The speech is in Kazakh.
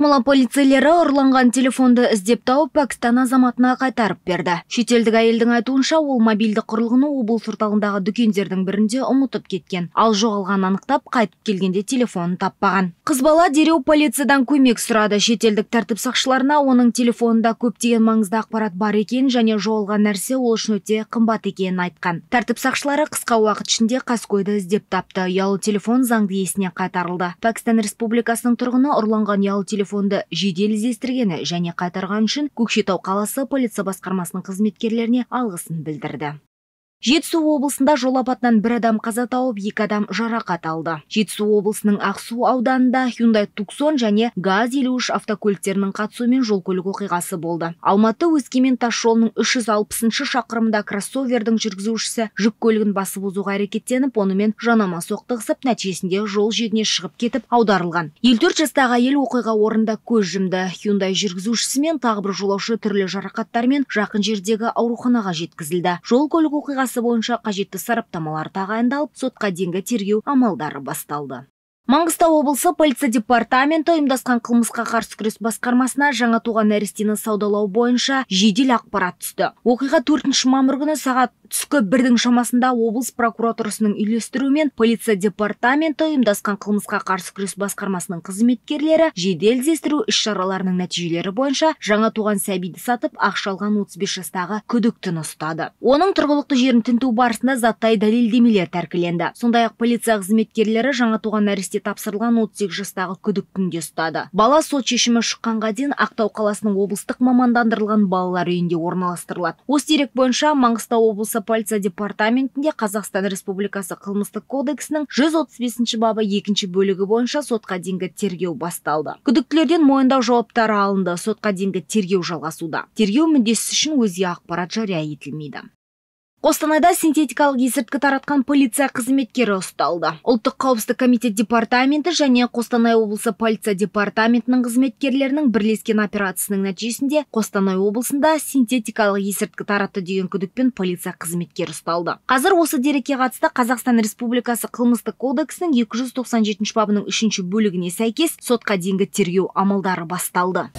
ақмола полицейлері ұрланған телефонды іздеп тауып пәкістан азаматына қайтарып берді шетелдік әйелдің айтуынша ол мобильді құрылғыны облыс орталығындағы дүкендердің бірінде ұмытып кеткен ал жоғалғанын анықтап қайтып келгенде телефонын таппаған қыз бала дереу полициядан көмек сұрады шетелдік тәртіп сақшыларына оның телефонында көптеген маңызды ақпарат бар екенін және жоғалған нәрсе ол үшін өте қымбат екенін айтқан тәртіп сақшылары қысқа уақыт ішінде қаскөйді іздеп тапты ұялы телефон заңды иесіне қайтарылды пәкістан республикасының тұрғыны ұрланған ұялы телефон телефонды жедел іздестіргені және қайтарған үшін көкшетау қаласы полиция басқармасының қызметкерлеріне алғысын білдірді жетісу облысында жол апатынан бір адам қаза тауып екі адам жарақат алды жетісу облысының ақсу ауданында hyundai tucson және газ елу үш автокөліктерінің қатысуымен жол көлік оқиғасы болды алматы өскемен тас жолының үш жүз алпысыншы шақырымында кроссовердің жүргізушісі жүк көлігін басып озуға әрекеттеніп онымен жанама соқтығысып нәтижесінде жол жиегіне шығып кетіп аударылған елу төрт жастағы әйел оқиға орнында көз жұмды hyundai жүргізушісі мен тағы бір жолаушы түрлі жарақаттармен жақын жердегі ауруханаға жеткізілді жол көлік оқиғасы оқиғасы бойынша қажетті сараптамалар тағайындалып сотқа дейінгі тергеу амалдары басталды маңғыстау облысы полиция департаменті ұйымдасқан қылмысқа қарсы күрес басқармасына жаңа туған нәрестені саудалау бойынша жедел ақпарат түсті оқиға төртінші мамыр күні сағат түскі бірдің шамасында облыс прокуратурасының үйлестіруімен полиция департаменті ұйымдасқан қылмысқа қарсы күрес басқармасының қызметкерлері жедел іздестіру іс шараларының нәтижелері бойынша жаңа туған сәбиді сатып ақша алған бес жастағы күдіктіні ұстады оның тұрғылықты жерін тінту барысында заттай дәлелдемелер тәркіленді сондай ақ полиция қызметкерлері жаңа туған нәресте тапсырылған 38 жастағы күдіктіні де ұстады бала сот шешімі шыққанға дейін ақтау қаласының облыстық мамандандырылған балалар үйінде орналастырылады осы дерек бойынша маңғыстау облысы облысы полиция департаментінде қазақстан республикасы қылмыстық кодексінің 135 бабы екінші бөлігі бойынша сотқа дейінгі тергеу басталды күдіктілерден мойындау жауаптары алынды сотқа дейінгі тергеу жалғасуда тергеу мүддесі үшін өзге ақпарат жария етілмейді қостанайда синтетикалық есірткі таратқан полиция қызметкері ұсталды ұлттық қауіпсіздік комитет департаменті және қостанай облысы полиция департаментінің қызметкерлерінің бірлескен операциясының нәтижесінде қостанай облысында синтетикалық есірткі таратты деген күдікпен полиция қызметкері ұсталды қазір осы дерекке қатысты қазақстан республикасы қылмыстық кодексінің 297 бабының үшінші бөлігіне сәйкес сотқа дейінгі тергеу амалдары басталды